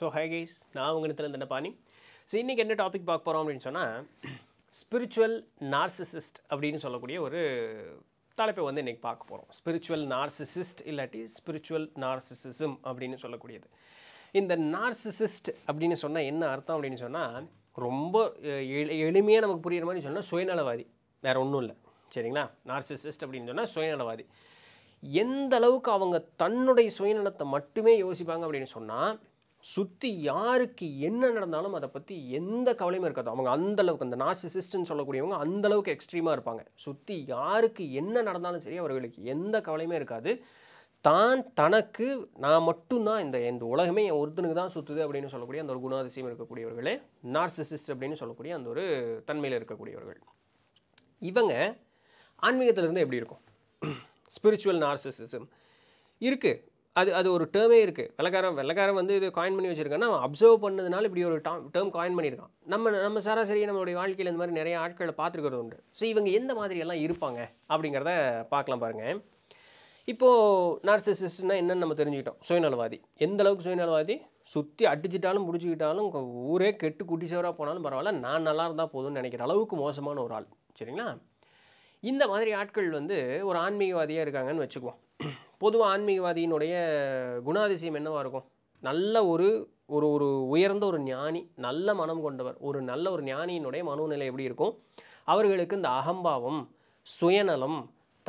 so hi guys நான் உங்கள் இடத்துல பாணி ஸோ இன்றைக்கி என்ன டாபிக் பார்க்க போகிறோம் அப்படின்னு சொன்னால் ஸ்பிரிச்சுவல் நார்சிசிஸ்ட் அப்படின்னு சொல்லக்கூடிய ஒரு தலைப்பை வந்து இன்றைக்கி பார்க்க போகிறோம் ஸ்பிரிச்சுவல் நார்சிசிஸ்ட் இல்லாட்டி ஸ்பிரிச்சுவல் நார்சிசிசம் அப்படின்னு சொல்லக்கூடியது இந்த நார்சிசிஸ்ட் அப்படின்னு சொன்னால் என்ன அர்த்தம் அப்படின்னு சொன்னால் ரொம்ப எளிமையாக நமக்கு புரிகிற மாதிரி சொன்னால் சுயநலவாதி வேறு ஒன்றும் இல்லை சரிங்களா நார்சிசிஸ்ட் அப்படின்னு சொன்னால் சுயநலவாதி எந்த அளவுக்கு அவங்க தன்னுடைய சுயநலத்தை மட்டுமே யோசிப்பாங்க அப்படின்னு சொன்னால் சுற்றி யாருக்கு என்ன நடந்தாலும் அதை பற்றி எந்த கவலையும் இருக்காது அவங்க அந்தளவுக்கு அந்த நாசிசிஸ்ட்னு சொல்லக்கூடியவங்க அந்தளவுக்கு எக்ஸ்ட்ரீமாக இருப்பாங்க சுற்றி யாருக்கு என்ன நடந்தாலும் சரி அவர்களுக்கு எந்த கவலையுமே இருக்காது தான் தனக்கு நான் மட்டும்தான் இந்த இந்த உலகமே என் ஒருத்தனுக்கு தான் சுற்றுது அப்படின்னு சொல்லக்கூடிய அந்த ஒரு குணாதிசயம் இருக்கக்கூடியவர்களே நார்சிசிஸ்ட் அப்படின்னு சொல்லக்கூடிய அந்த ஒரு தன்மையில் இருக்கக்கூடியவர்கள் இவங்க ஆன்மீகத்திலேருந்து எப்படி இருக்கும் ஸ்பிரிச்சுவல் நார்சிசிசம் இருக்குது அது அது ஒரு டேர்மே இருக்குது வெள்ளக்காரன் வெள்ளக்காரன் வந்து இது காயின் பண்ணி அவன் அப்சர்வ் பண்ணதுனால இப்படி ஒரு டாம் டேர்ம் காயின் பண்ணியிருக்கான் நம்ம நம்ம சராசரி நம்மளுடைய வாழ்க்கையில் இந்த மாதிரி நிறைய ஆட்களை பார்த்துருக்கிறது உண்டு ஸோ இவங்க எந்த மாதிரியெல்லாம் இருப்பாங்க அப்படிங்கிறத பார்க்கலாம் பாருங்கள் இப்போது நார்சிசிஸ்ட்னா என்னென்னு நம்ம தெரிஞ்சுக்கிட்டோம் சுயநலவாதி எந்த அளவுக்கு சுயநலவாதி சுற்றி அடிச்சிட்டாலும் பிடிச்சிக்கிட்டாலும் ஊரே கெட்டு குட்டி சேவராக போனாலும் பரவாயில்ல நான் நல்லா இருந்தால் போதும்னு நினைக்கிற அளவுக்கு மோசமான ஒரு ஆள் சரிங்களா இந்த மாதிரி ஆட்கள் வந்து ஒரு ஆன்மீகவாதியாக இருக்காங்கன்னு வச்சுக்குவோம் பொதுவாக ஆன்மீகவாதியினுடைய குணாதிசயம் என்னவாக இருக்கும் நல்ல ஒரு ஒரு ஒரு உயர்ந்த ஒரு ஞானி நல்ல மனம் கொண்டவர் ஒரு நல்ல ஒரு ஞானியினுடைய மனோநிலை எப்படி இருக்கும் அவர்களுக்கு இந்த அகம்பாவம் சுயநலம்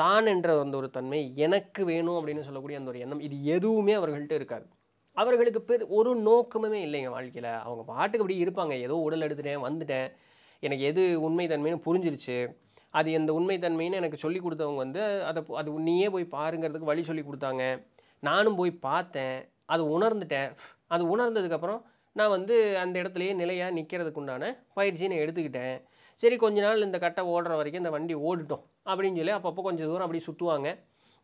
தான் என்ற அந்த ஒரு தன்மை எனக்கு வேணும் அப்படின்னு சொல்லக்கூடிய அந்த ஒரு எண்ணம் இது எதுவுமே அவர்கள்ட்ட இருக்காது அவர்களுக்கு பெரு ஒரு நோக்கமுமே இல்லைங்க வாழ்க்கையில் அவங்க பாட்டுக்கு அப்படி இருப்பாங்க ஏதோ உடல் எடுத்துட்டேன் வந்துட்டேன் எனக்கு எது உண்மை தன்மைன்னு புரிஞ்சிருச்சு அது எந்த உண்மைத்தன்மைன்னு எனக்கு சொல்லி கொடுத்தவங்க வந்து அதை அது நீயே போய் பாருங்கிறதுக்கு வழி சொல்லி கொடுத்தாங்க நானும் போய் பார்த்தேன் அது உணர்ந்துட்டேன் அது உணர்ந்ததுக்கப்புறம் நான் வந்து அந்த இடத்துலையே நிலையாக நிற்கிறதுக்கு உண்டான பயிற்சியை நான் எடுத்துக்கிட்டேன் சரி கொஞ்ச நாள் இந்த கட்டை ஓடுற வரைக்கும் இந்த வண்டி ஓடிட்டோம் அப்படின்னு சொல்லி அப்பப்போ கொஞ்சம் தூரம் அப்படியே சுற்றுவாங்க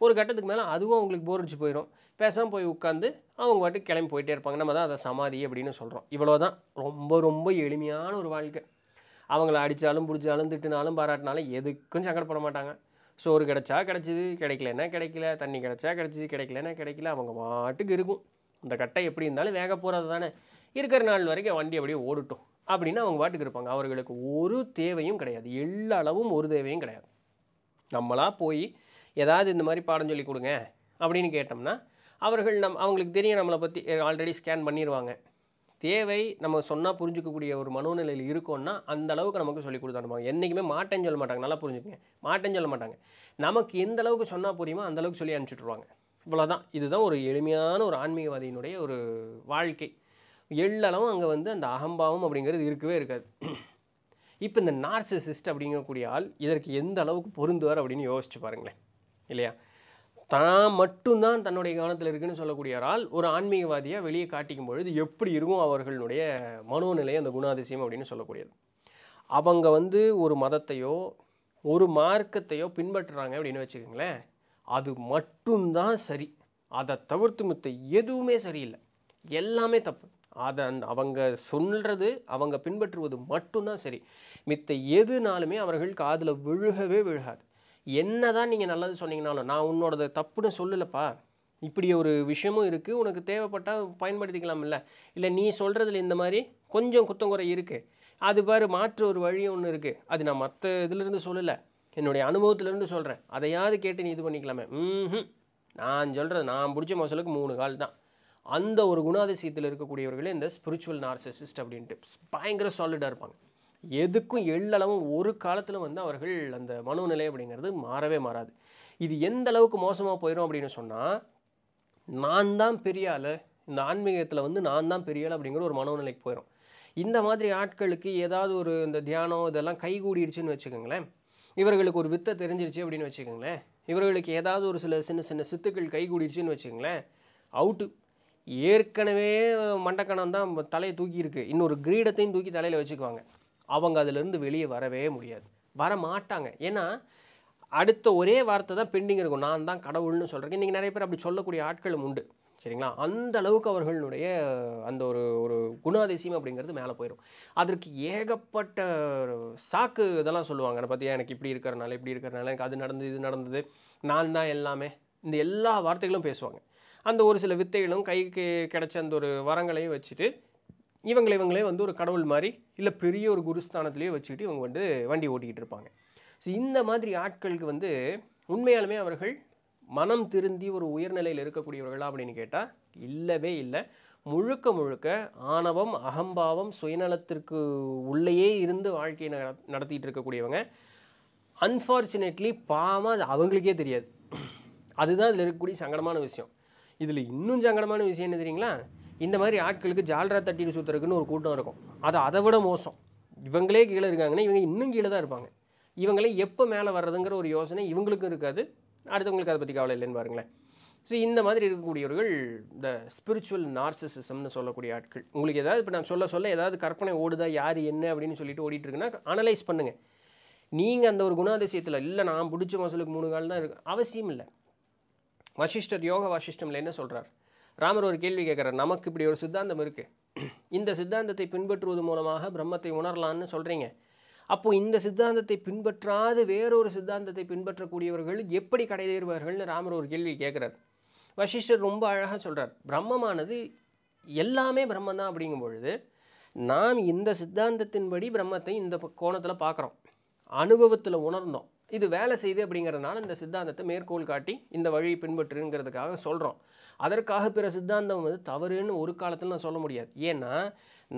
ஒரு கட்டத்துக்கு மேலே அதுவும் அவங்களுக்கு போர் அடிச்சு போயிடும் பேசாமல் போய் உட்காந்து அவங்க பாட்டுக்கு கிளம்பி போயிட்டே இருப்பாங்க நம்ம தான் அதை சமாதி அப்படின்னு சொல்கிறோம் இவ்வளோ தான் ரொம்ப ரொம்ப எளிமையான ஒரு வாழ்க்கை அவங்கள அடித்தாலும் பிடிச்சாலும் திட்டினாலும் பாராட்டினாலும் எதுக்கும் சங்கடப்பட மாட்டாங்க சோறு கிடச்சா கிடச்சிது கிடைக்கலன்னா கிடைக்கல தண்ணி கிடச்சா கிடச்சிது கிடைக்கலன்னா கிடைக்கல அவங்க மாட்டுக்கு இருக்கும் இந்த கட்டை எப்படி இருந்தாலும் வேக போகிறது தானே இருக்கிற நாள் வரைக்கும் வண்டி அப்படியே ஓடட்டும் அப்படின்னு அவங்க பாட்டுக்கு இருப்பாங்க அவர்களுக்கு ஒரு தேவையும் கிடையாது எல்லா அளவும் ஒரு தேவையும் கிடையாது நம்மளாக போய் ஏதாவது இந்த மாதிரி பாடம் சொல்லி கொடுங்க அப்படின்னு கேட்டோம்னா அவர்கள் நம் அவங்களுக்கு தெரியும் நம்மளை பற்றி ஆல்ரெடி ஸ்கேன் பண்ணிடுவாங்க தேவை நம்ம சொன்னால் புரிஞ்சிக்கக்கூடிய ஒரு மனோநிலையில் இருக்கோம்னா அந்த அளவுக்கு நமக்கு சொல்லி கொடுத்தாருமா என்றைக்குமே மாட்டேன்னு சொல்ல மாட்டாங்க நல்லா புரிஞ்சுக்கங்க மாட்டேன்னு சொல்ல மாட்டாங்க நமக்கு எந்த அளவுக்கு சொன்னால் புரியுமோ அந்த அளவுக்கு சொல்லி அனுப்பிச்சுட்ருவாங்க இவ்வளோதான் இதுதான் ஒரு எளிமையான ஒரு ஆன்மீகவாதியினுடைய ஒரு வாழ்க்கை எள்ளளவும் அங்கே வந்து அந்த அகம்பாவம் அப்படிங்கிறது இருக்கவே இருக்காது இப்போ இந்த நார்சிசிஸ்ட் அப்படிங்கக்கூடிய ஆள் இதற்கு எந்த அளவுக்கு பொருந்துவார் அப்படின்னு யோசிச்சு பாருங்களேன் இல்லையா தான் மட்டும்தான் தன்னுடைய கவனத்தில் இருக்குன்னு சொல்லக்கூடிய ஆள் ஒரு ஆன்மீகவாதியாக வெளியே காட்டிக்கும் பொழுது எப்படி இருக்கும் அவர்களுடைய மனோநிலை அந்த குணாதிசயம் அப்படின்னு சொல்லக்கூடியது அவங்க வந்து ஒரு மதத்தையோ ஒரு மார்க்கத்தையோ பின்பற்றுறாங்க அப்படின்னு வச்சுக்கோங்களேன் அது மட்டும்தான் சரி அதை தவிர்த்து மித்த எதுவுமே சரியில்லை எல்லாமே தப்பு அதை அவங்க சொல்கிறது அவங்க பின்பற்றுவது மட்டும்தான் சரி மித்த எதுனாலுமே அவர்கள் காதில் விழுகவே விழுகாது என்ன தான் நீங்கள் நல்லது சொன்னீங்கனாலும் நான் உன்னோடது தப்புன்னு சொல்லலைப்பா இப்படி ஒரு விஷயமும் இருக்குது உனக்கு தேவைப்பட்டால் பயன்படுத்திக்கலாம் இல்லை நீ சொல்கிறதுல இந்த மாதிரி கொஞ்சம் குத்தம் குறை இருக்குது அது பாரு மாற்று ஒரு வழி ஒன்று இருக்குது அது நான் மற்ற இதிலிருந்து சொல்லலை என்னுடைய அனுபவத்திலேருந்து சொல்கிறேன் அதையாவது கேட்டு நீ இது பண்ணிக்கலாமே ம் நான் சொல்கிறது நான் பிடிச்ச மசலுக்கு மூணு கால் தான் அந்த ஒரு குணாதிசயத்தில் இருக்கக்கூடியவர்களே இந்த ஸ்பிரிச்சுவல் நார்சசிஸ்ட் அப்படின்ட்டு பயங்கர சாலிடாக இருப்பாங்க எதுக்கும் எள்ளளவும் ஒரு காலத்தில் வந்து அவர்கள் அந்த மனோநிலை அப்படிங்கிறது மாறவே மாறாது இது எந்த அளவுக்கு மோசமாக போயிடும் அப்படின்னு சொன்னால் நான் தான் பெரிய ஆள் இந்த ஆன்மீகத்தில் வந்து நான் தான் பெரிய ஆள் அப்படிங்கிற ஒரு மனோநிலைக்கு போயிடும் இந்த மாதிரி ஆட்களுக்கு ஏதாவது ஒரு இந்த தியானம் இதெல்லாம் கைகூடிருச்சுன்னு வச்சுக்கோங்களேன் இவர்களுக்கு ஒரு வித்தை தெரிஞ்சிருச்சு அப்படின்னு வச்சுக்கோங்களேன் இவர்களுக்கு ஏதாவது ஒரு சில சின்ன சின்ன சித்துக்கள் கைகூடிருச்சுன்னு வச்சுக்கோங்களேன் அவுட்டு ஏற்கனவே மண்டக்கணம் தான் தலையை தூக்கியிருக்கு இன்னொரு கிரீடத்தையும் தூக்கி தலையில் வச்சுக்குவாங்க அவங்க அதிலிருந்து வெளியே வரவே முடியாது வர மாட்டாங்க ஏன்னா அடுத்த ஒரே வார்த்தை தான் பெண்டிங் இருக்கும் நான் தான் கடவுள்னு சொல்கிறேன் இன்றைக்கி நிறைய பேர் அப்படி சொல்லக்கூடிய ஆட்களும் உண்டு சரிங்களா அந்த அளவுக்கு அவர்களுடைய அந்த ஒரு ஒரு குணாதிசயம் அப்படிங்கிறது மேலே போயிடும் அதற்கு ஏகப்பட்ட சாக்கு இதெல்லாம் சொல்லுவாங்க பார்த்தியா எனக்கு இப்படி இருக்கிறனால இப்படி இருக்கிறனால எனக்கு அது நடந்தது இது நடந்தது நான் தான் எல்லாமே இந்த எல்லா வார்த்தைகளும் பேசுவாங்க அந்த ஒரு சில வித்தைகளும் கைக்கு கிடைச்ச அந்த ஒரு வரங்களையும் வச்சுட்டு இவங்களை இவங்களே வந்து ஒரு கடவுள் மாதிரி இல்லை பெரிய ஒரு குருஸ்தானத்துலேயே வச்சுக்கிட்டு இவங்க வந்து வண்டி ஓட்டிக்கிட்டு இருப்பாங்க ஸோ இந்த மாதிரி ஆட்களுக்கு வந்து உண்மையாலுமே அவர்கள் மனம் திருந்தி ஒரு உயர்நிலையில் இருக்கக்கூடியவர்களா அப்படின்னு கேட்டால் இல்லவே இல்லை முழுக்க முழுக்க ஆணவம் அகம்பாவம் சுயநலத்திற்கு உள்ளேயே இருந்து வாழ்க்கையை நடத்திட்டு இருக்கக்கூடியவங்க அன்ஃபார்ச்சுனேட்லி பாவம் அது அவங்களுக்கே தெரியாது அதுதான் இதில் இருக்கக்கூடிய சங்கடமான விஷயம் இதில் இன்னும் சங்கடமான விஷயம் என்ன தெரியுங்களா இந்த மாதிரி ஆட்களுக்கு ஜால்ரா தட்டின்னு சுற்றுறதுக்குன்னு ஒரு கூட்டம் இருக்கும் அது அதை விட மோசம் இவங்களே கீழே இருக்காங்கன்னா இவங்க இன்னும் கீழே தான் இருப்பாங்க இவங்களே எப்போ மேலே வர்றதுங்கிற ஒரு யோசனை இவங்களுக்கும் இருக்காது அடுத்தவங்களுக்கு அதை பற்றி கவலை இல்லைன்னு பாருங்களேன் ஸோ இந்த மாதிரி இருக்கக்கூடியவர்கள் இந்த ஸ்பிரிச்சுவல் நார்சிசிசம்னு சொல்லக்கூடிய ஆட்கள் உங்களுக்கு ஏதாவது இப்போ நான் சொல்ல சொல்ல ஏதாவது கற்பனை ஓடுதா யார் என்ன அப்படின்னு சொல்லிட்டு ஓடிட்டு அனலைஸ் பண்ணுங்கள் நீங்கள் அந்த ஒரு குணாதிசயத்தில் இல்லை நான் பிடிச்ச மசலுக்கு மூணு கால் தான் இருக்கு அவசியம் இல்லை வசிஷ்டர் யோக வசிஷ்டமில் என்ன சொல்கிறார் ராமர் ஒரு கேள்வி கேட்குறார் நமக்கு இப்படி ஒரு சித்தாந்தம் இருக்குது இந்த சித்தாந்தத்தை பின்பற்றுவது மூலமாக பிரம்மத்தை உணரலான்னு சொல்கிறீங்க அப்போது இந்த சித்தாந்தத்தை பின்பற்றாது வேறொரு சித்தாந்தத்தை பின்பற்றக்கூடியவர்கள் எப்படி கடைதேறுவார்கள்னு ராமர் ஒரு கேள்வி கேட்குறார் வசிஷ்டர் ரொம்ப அழகாக சொல்கிறார் பிரம்மமானது எல்லாமே பிரம்மந்தான் அப்படிங்கும் பொழுது நாம் இந்த சித்தாந்தத்தின்படி பிரம்மத்தை இந்த கோணத்தில் பார்க்குறோம் அனுபவத்தில் உணர்ந்தோம் இது வேலை செய்து அப்படிங்கிறதுனால இந்த சித்தாந்தத்தை மேற்கோள் காட்டி இந்த வழியை பின்பற்றுங்கிறதுக்காக சொல்கிறோம் அதற்காக பிற சித்தாந்தம் வந்து தவறுன்னு ஒரு காலத்தில் நான் சொல்ல முடியாது ஏன்னா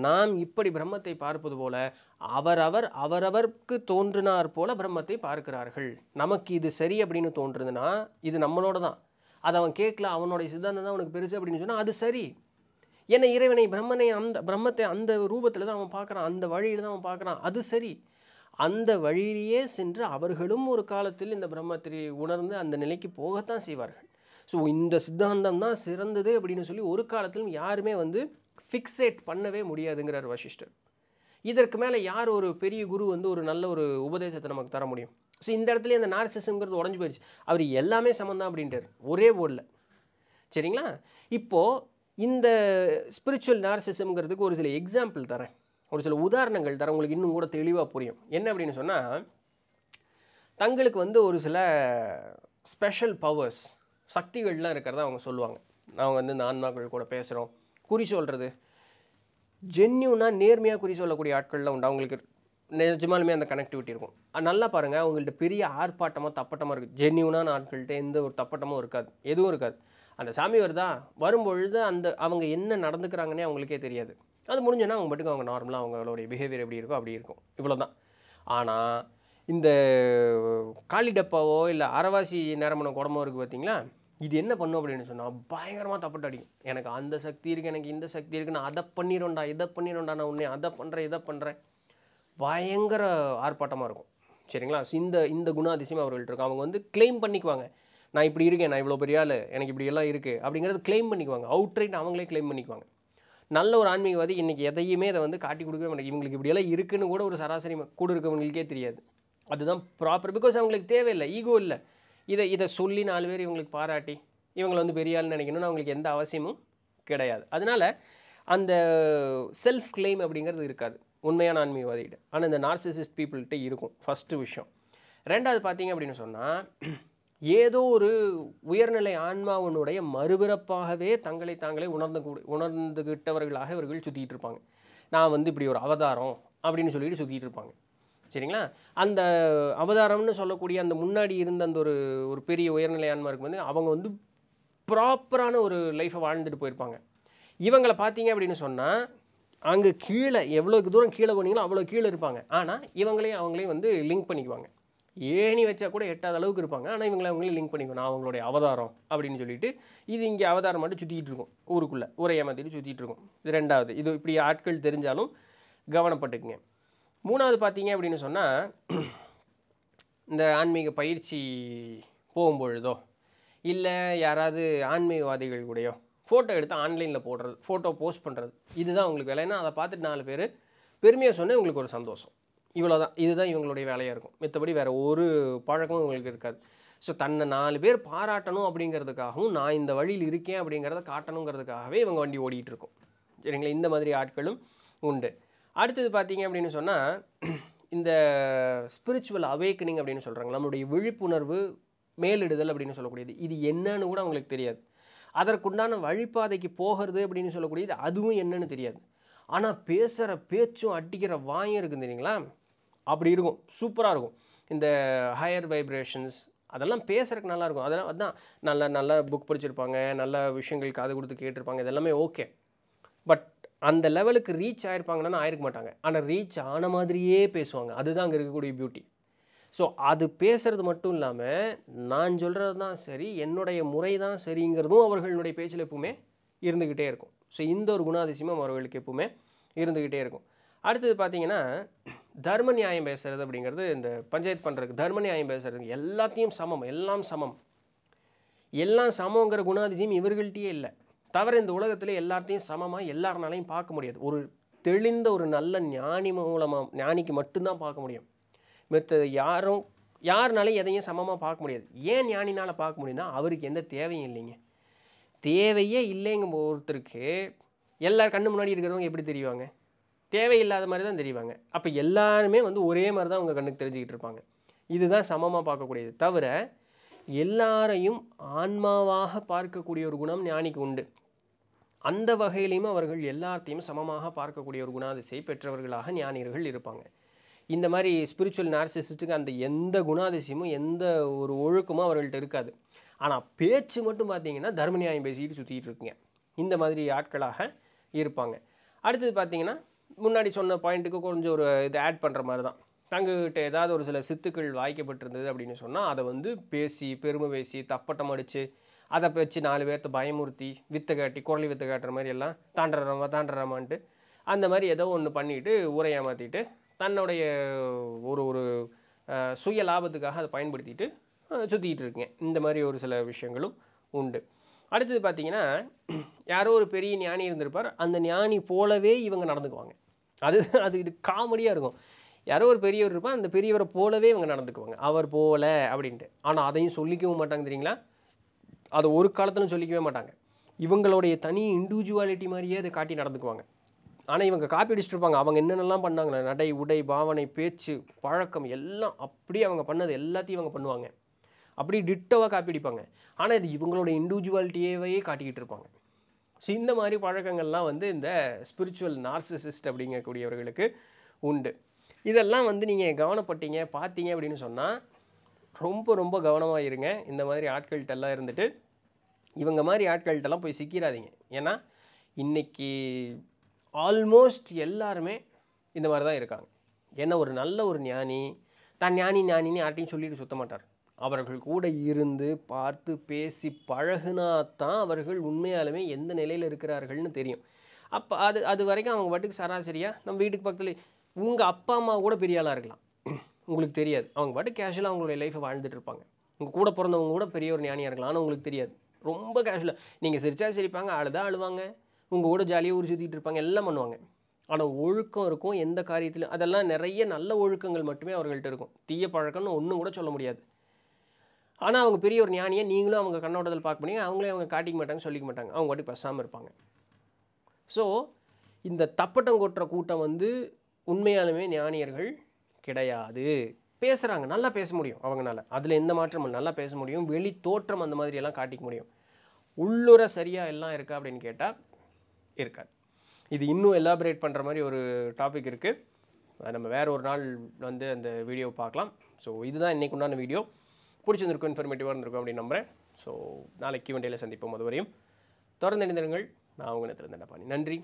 நாம் இப்படி பிரம்மத்தை பார்ப்பது போல அவரவர் அவரவர்க்கு தோன்றினார் போல பிரம்மத்தை பார்க்கிறார்கள் நமக்கு இது சரி அப்படின்னு தோன்றுதுன்னா இது நம்மளோட தான் அது அவன் கேட்கல அவனுடைய சித்தாந்தம் தான் அவனுக்கு பெருசு அப்படின்னு சொன்னால் அது சரி ஏன்னா இறைவனை பிரம்மனை அந்த பிரம்மத்தை அந்த ரூபத்தில் தான் அவன் பார்க்குறான் அந்த வழியில் தான் அவன் பார்க்குறான் அது சரி அந்த வழியிலேயே சென்று அவர்களும் ஒரு காலத்தில் இந்த பிரம்மத்தை உணர்ந்து அந்த நிலைக்கு போகத்தான் செய்வார்கள் ஸோ இந்த சித்தாந்தம் தான் சிறந்தது அப்படின்னு சொல்லி ஒரு காலத்திலும் யாருமே வந்து ஃபிக்ஸேட் பண்ணவே முடியாதுங்கிறார் வசிஷ்டர் இதற்கு மேலே யார் ஒரு பெரிய குரு வந்து ஒரு நல்ல ஒரு உபதேசத்தை நமக்கு தர முடியும் ஸோ இந்த இடத்துல அந்த நார்சிசம்ங்கிறது உடஞ்சி போயிடுச்சு அவர் எல்லாமே சமந்தான் அப்படின்ட்டார் ஒரே ஊரில் சரிங்களா இப்போது இந்த ஸ்பிரிச்சுவல் நார்சிசம்ங்கிறதுக்கு ஒரு சில எக்ஸாம்பிள் தரேன் ஒரு சில உதாரணங்கள் தரேன் உங்களுக்கு இன்னும் கூட தெளிவாக புரியும் என்ன அப்படின்னு சொன்னால் தங்களுக்கு வந்து ஒரு சில ஸ்பெஷல் பவர்ஸ் சக்திகள்லாம் இருக்கிறத அவங்க சொல்லுவாங்க அவங்க வந்து இந்த ஆன்மாக்கள் கூட பேசுகிறோம் குறி சொல்கிறது ஜென்யூனாக நேர்மையாக குறி சொல்லக்கூடிய ஆட்கள்லாம் உண்டு அவங்களுக்கு நிஜமாலுமே அந்த கனெக்டிவிட்டி இருக்கும் நல்லா பாருங்கள் அவங்கள்ட்ட பெரிய ஆர்ப்பாட்டமோ தப்பட்டமாக இருக்குது ஜென்யூனான ஆட்கள்கிட்ட எந்த ஒரு தப்பட்டமும் இருக்காது எதுவும் இருக்காது அந்த சாமி வருதா வரும்பொழுது அந்த அவங்க என்ன நடந்துக்கிறாங்கன்னே அவங்களுக்கே தெரியாது அது முடிஞ்சோன்னா அவங்க பாட்டுக்கு அவங்க நார்மலாக அவங்களுடைய பிஹேவியர் எப்படி இருக்கோ அப்படி இருக்கும் இவ்வளோ தான் ஆனால் இந்த காளி டப்பாவோ இல்லை அறவாசி நேரமான குடமோ இருக்குது பார்த்தீங்களா இது என்ன பண்ணும் அப்படின்னு சொன்னால் பயங்கரமாக தப்பட்டு அடிக்கும் எனக்கு அந்த சக்தி இருக்குது எனக்கு இந்த சக்தி இருக்குது நான் அதை பண்ணிடும்டா இதை பண்ணிடும்டா நான் உன்னை அதை பண்ணுறேன் இதை பண்ணுறேன் பயங்கர ஆர்ப்பாட்டமாக இருக்கும் சரிங்களா இந்த இந்த குணாதிசயம் அவர்கள்ட்ட இருக்கும் அவங்க வந்து கிளைம் பண்ணிக்குவாங்க நான் இப்படி இருக்கேன் நான் இவ்வளோ பெரிய ஆள் எனக்கு இப்படி எல்லாம் இருக்குது அப்படிங்கிறது கிளைம் பண்ணிக்குவாங்க அவுட்ரைட் அவங்களே கிளைம் பண்ணிக்குவாங்க நல்ல ஒரு ஆன்மீகவாதி இன்றைக்கி எதையுமே அதை வந்து காட்டி கொடுக்கவே மாட்டேங்க இவங்களுக்கு இப்படியெல்லாம் இருக்குதுன்னு கூட ஒரு சராசரி கூட இருக்கவங்களுக்கே தெரியாது அதுதான் ப்ராப்பர் பிகாஸ் அவங்களுக்கு தேவையில்லை ஈகோ இல்லை இதை இதை சொல்லி நாலு பேர் இவங்களுக்கு பாராட்டி இவங்களை வந்து பெரிய நினைக்கணும்னு அவங்களுக்கு எந்த அவசியமும் கிடையாது அதனால் அந்த செல்ஃப் கிளைம் அப்படிங்கிறது இருக்காது உண்மையான ஆன்மீகவாதிகிட்ட ஆனால் இந்த நார்சிசிஸ்ட் பீப்புள்கிட்ட இருக்கும் ஃபஸ்ட்டு விஷயம் ரெண்டாவது பார்த்தீங்க அப்படின்னு சொன்னால் ஏதோ ஒரு உயர்நிலை ஆன்மாவனுடைய மறுபிறப்பாகவே தங்களை தாங்களே உணர்ந்து உணர்ந்துகிட்டவர்களாக இவர்கள் சுற்றிக்கிட்டு இருப்பாங்க நான் வந்து இப்படி ஒரு அவதாரம் அப்படின்னு சொல்லிட்டு சுற்றிட்டு இருப்பாங்க சரிங்களா அந்த அவதாரம்னு சொல்லக்கூடிய அந்த முன்னாடி இருந்த அந்த ஒரு ஒரு பெரிய உயர்நிலையான்மா வந்து அவங்க வந்து ப்ராப்பரான ஒரு லைஃப்பை வாழ்ந்துட்டு போயிருப்பாங்க இவங்களை பார்த்தீங்க அப்படின்னு சொன்னால் அங்கே கீழே எவ்வளோக்கு தூரம் கீழே போனீங்களோ அவ்வளோ கீழே இருப்பாங்க ஆனால் இவங்களையும் அவங்களையும் வந்து லிங்க் பண்ணிக்குவாங்க ஏணி வச்சா கூட எட்டாத அளவுக்கு இருப்பாங்க ஆனால் இவங்களை அவங்களே லிங்க் பண்ணிக்கணும் அவங்களுடைய அவதாரம் அப்படின்னு சொல்லிட்டு இது இங்கே அவதாரம் மட்டும் சுற்றிட்டு இருக்கும் ஊருக்குள்ளே ஒரே மாதிரி சுற்றிட்டு இருக்கும் இது ரெண்டாவது இது இப்படி ஆட்கள் தெரிஞ்சாலும் கவனப்பட்டுக்குங்க மூணாவது பார்த்தீங்க அப்படின்னு சொன்னால் இந்த ஆன்மீக பயிற்சி போகும்பொழுதோ இல்லை யாராவது ஆன்மீகவாதிகள் கூடயோ ஃபோட்டோ எடுத்து ஆன்லைனில் போடுறது ஃபோட்டோ போஸ்ட் பண்ணுறது இதுதான் உங்களுக்கு வேலை ஏன்னா அதை பார்த்துட்டு நாலு பேர் பெருமையாக சொன்னால் உங்களுக்கு ஒரு சந்தோஷம் இவ்வளோ தான் இதுதான் இவங்களுடைய வேலையாக இருக்கும் மித்தபடி வேறு ஒரு பழக்கமும் உங்களுக்கு இருக்காது ஸோ தன்னை நாலு பேர் பாராட்டணும் அப்படிங்கிறதுக்காகவும் நான் இந்த வழியில் இருக்கேன் அப்படிங்கிறத காட்டணுங்கிறதுக்காகவே இவங்க வண்டி ஓடிட்டுருக்கோம் சரிங்களா இந்த மாதிரி ஆட்களும் உண்டு அடுத்தது பார்த்தீங்க அப்படின்னு சொன்னால் இந்த ஸ்பிரிச்சுவல் அவேக்கனிங் அப்படின்னு சொல்கிறாங்க நம்மளுடைய விழிப்புணர்வு மேலிடுதல் அப்படின்னு சொல்லக்கூடியது இது என்னன்னு கூட அவங்களுக்கு தெரியாது அதற்குண்டான வழிபாதைக்கு போகிறது அப்படின்னு சொல்லக்கூடியது அதுவும் என்னன்னு தெரியாது ஆனால் பேசுகிற பேச்சும் அடிக்கிற வாயும் இருக்குது தெரியுங்களா அப்படி இருக்கும் சூப்பராக இருக்கும் இந்த ஹையர் வைப்ரேஷன்ஸ் அதெல்லாம் பேசுகிறதுக்கு நல்லாயிருக்கும் அதெல்லாம் அதுதான் நல்லா நல்லா புக் படிச்சிருப்பாங்க நல்ல விஷயங்கள் காது கொடுத்து கேட்டிருப்பாங்க இதெல்லாமே ஓகே பட் அந்த லெவலுக்கு ரீச் ஆகிருப்பாங்கன்னா ஆயிருக்க மாட்டாங்க ஆனால் ரீச் ஆன மாதிரியே பேசுவாங்க அதுதான் அங்கே இருக்கக்கூடிய பியூட்டி ஸோ அது பேசுகிறது மட்டும் இல்லாமல் நான் சொல்கிறது தான் சரி என்னுடைய முறை தான் சரிங்கிறதும் அவர்களுடைய பேச்சில் எப்பவுமே இருந்துக்கிட்டே இருக்கும் ஸோ இந்த ஒரு குணாதிசயமும் அவர்களுக்கு எப்பவுமே இருந்துக்கிட்டே இருக்கும் அடுத்தது பார்த்தீங்கன்னா தர்ம நியாயம் பேசுகிறது அப்படிங்கிறது இந்த பஞ்சாயத்து பண்ணுறதுக்கு தர்ம நியாயம் பேசுகிறது எல்லாத்தையும் சமம் எல்லாம் சமம் எல்லாம் சமங்கிற குணாதிசயம் இவர்கள்ட்டையே இல்லை தவிர இந்த உலகத்தில் எல்லாத்தையும் சமமாக எல்லாருனாலையும் பார்க்க முடியாது ஒரு தெளிந்த ஒரு நல்ல ஞானி மூலமாக ஞானிக்கு மட்டும்தான் பார்க்க முடியும் மித்த யாரும் யாருனாலையும் எதையும் சமமாக பார்க்க முடியாது ஏன் ஞானினால் பார்க்க முடியும்னா அவருக்கு எந்த தேவையும் இல்லைங்க தேவையே இல்லைங்கும் ஒருத்தருக்கு எல்லார் கண்ணு முன்னாடி இருக்கிறவங்க எப்படி தெரிவாங்க தேவையில்லாத மாதிரி தான் தெரிவாங்க அப்போ எல்லாருமே வந்து ஒரே மாதிரி தான் அவங்க கண்ணுக்கு தெரிஞ்சுக்கிட்டு இருப்பாங்க இதுதான் சமமாக பார்க்கக்கூடியது தவிர எல்லாரையும் ஆன்மாவாக பார்க்கக்கூடிய ஒரு குணம் ஞானிக்கு உண்டு அந்த வகையிலையும் அவர்கள் எல்லாத்தையும் சமமாக பார்க்கக்கூடிய ஒரு குணாதிசையை பெற்றவர்களாக ஞானியர்கள் இருப்பாங்க இந்த மாதிரி ஸ்பிரிச்சுவல் நார்சிசிஸ்ட்டுக்கு அந்த எந்த குணாதிசயமும் எந்த ஒரு ஒழுக்கமும் அவர்கள்ட்ட இருக்காது ஆனால் பேச்சு மட்டும் பார்த்தீங்கன்னா தர்ம நியாயம் பேசிக்கிட்டு சுற்றிட்டு இருக்குங்க இந்த மாதிரி ஆட்களாக இருப்பாங்க அடுத்தது பார்த்தீங்கன்னா முன்னாடி சொன்ன பாயிண்ட்டுக்கு கொஞ்சம் ஒரு இது ஆட் பண்ணுற மாதிரி தான் தங்ககிட்ட ஏதாவது ஒரு சில சித்துக்கள் வாய்க்கப்பட்டிருந்தது அப்படின்னு சொன்னால் அதை வந்து பேசி பெருமை பேசி தப்பட்டம் அடித்து அதை வச்சு நாலு பேர்த்த பயமுறுத்தி வித்தை காட்டி குரலி வித்தை காட்டுற மாதிரி எல்லாம் தாண்டறமா தாண்டறமான்ட்டு அந்த மாதிரி ஏதோ ஒன்று பண்ணிவிட்டு ஊரை ஏமாற்றிட்டு தன்னுடைய ஒரு ஒரு சுய லாபத்துக்காக அதை பயன்படுத்திட்டு சுற்றிக்கிட்டு இருக்கேன் இந்த மாதிரி ஒரு சில விஷயங்களும் உண்டு அடுத்தது பார்த்திங்கன்னா யாரோ ஒரு பெரிய ஞானி இருந்திருப்பார் அந்த ஞானி போலவே இவங்க நடந்துக்குவாங்க அது அது இது காமெடியாக இருக்கும் யாரோ ஒரு பெரியவர் இருப்பார் அந்த பெரியவரை போலவே இவங்க நடந்துக்குவாங்க அவர் போல அப்படின்ட்டு ஆனால் அதையும் சொல்லிக்கவும் மாட்டாங்க தெரியுங்களா அதை ஒரு காலத்திலும் சொல்லிக்கவே மாட்டாங்க இவங்களுடைய தனி இண்டிவிஜுவாலிட்டி மாதிரியே அதை காட்டி நடந்துக்குவாங்க ஆனால் இவங்க காப்பி அடிச்சுட்டு இருப்பாங்க அவங்க என்னென்னலாம் பண்ணாங்களே நடை உடை பாவனை பேச்சு பழக்கம் எல்லாம் அப்படியே அவங்க பண்ணது எல்லாத்தையும் இவங்க பண்ணுவாங்க அப்படி டிட்டோவாக காப்பி அடிப்பாங்க ஆனால் இது இவங்களோட இண்டிவிஜுவாலிட்டியவே காட்டிக்கிட்டு இருப்பாங்க ஸோ இந்த மாதிரி பழக்கங்கள்லாம் வந்து இந்த ஸ்பிரிச்சுவல் நார்சிசிஸ்ட் அப்படிங்கக்கூடியவர்களுக்கு உண்டு இதெல்லாம் வந்து நீங்கள் கவனப்பட்டீங்க பார்த்தீங்க அப்படின்னு சொன்னால் ரொம்ப ரொம்ப கவனமாக இருங்க இந்த மாதிரி ஆட்கள்கிட்டலாம் இருந்துட்டு இவங்க மாதிரி ஆட்கள்கிட்டலாம் போய் சிக்கிறாதீங்க ஏன்னா இன்றைக்கி ஆல்மோஸ்ட் எல்லாருமே இந்த மாதிரி தான் இருக்காங்க ஏன்னா ஒரு நல்ல ஒரு ஞானி தான் ஞானி ஞானின்னு யார்ட்டையும் சொல்லிட்டு சுத்த மாட்டார் அவர்கள் கூட இருந்து பார்த்து பேசி பழகுனா தான் அவர்கள் உண்மையாலுமே எந்த நிலையில் இருக்கிறார்கள்னு தெரியும் அப்போ அது அது வரைக்கும் அவங்க பாட்டுக்கு சராசரியாக நம்ம வீட்டுக்கு பக்கத்தில் உங்கள் அப்பா அம்மா கூட பெரிய ஆளாக இருக்கலாம் உங்களுக்கு தெரியாது அவங்க பாட்டு கேஷுவலாக அவங்களுடைய லைஃப்பை வாழ்ந்துட்டுருப்பாங்க இருப்பாங்க உங்கள் கூட பிறந்தவங்க கூட பெரிய ஒரு ஞானியாக இருக்கலாம் ஆனால் உங்களுக்கு தெரியாது ரொம்ப கேஷுவலாக நீங்கள் சிரித்தா சிரிப்பாங்க அழுதாக அழுவாங்க உங்கள் கூட ஜாலியாக ஊர் சுற்றிட்டு இருப்பாங்க எல்லாம் பண்ணுவாங்க ஆனால் ஒழுக்கம் இருக்கும் எந்த காரியத்திலும் அதெல்லாம் நிறைய நல்ல ஒழுக்கங்கள் மட்டுமே அவர்கள்ட்ட இருக்கும் தீய பழக்கம்னு ஒன்றும் கூட சொல்ல முடியாது ஆனால் அவங்க பெரிய ஒரு ஞானியை நீங்களும் அவங்க கண்ணோட்டத்தில் பார்க்க முடியும் அவங்களே அவங்க காட்டிக்க மாட்டாங்க சொல்லிக்க மாட்டாங்க அவங்க வாட்டி பேசாமல் இருப்பாங்க ஸோ இந்த தப்பட்டம் கொட்டுற கூட்டம் வந்து உண்மையாலுமே ஞானியர்கள் கிடையாது பேசுகிறாங்க நல்லா பேச முடியும் அவங்களால அதில் எந்த மாற்றமும் நல்லா பேச முடியும் வெளி தோற்றம் அந்த மாதிரி எல்லாம் காட்டிக்க முடியும் உள்ளுர சரியாக எல்லாம் இருக்கா அப்படின்னு கேட்டால் இருக்காது இது இன்னும் எலாபரேட் பண்ணுற மாதிரி ஒரு டாபிக் இருக்குது நம்ம வேறு ஒரு நாள் வந்து அந்த வீடியோ பார்க்கலாம் ஸோ இதுதான் இன்றைக்கு உண்டான வீடியோ பிடிச்சிருந்துருக்கும் இன்ஃபர்மேட்டிவாக இருந்திருக்கும் அப்படின்னு நம்புகிறேன் ஸோ நாளைக்கு வண்டியில் சந்திப்போம் அதுவரையும் தொடர்ந்து இணைந்திருங்கள் நான் உங்களை திறந்தடப்பானி நன்றி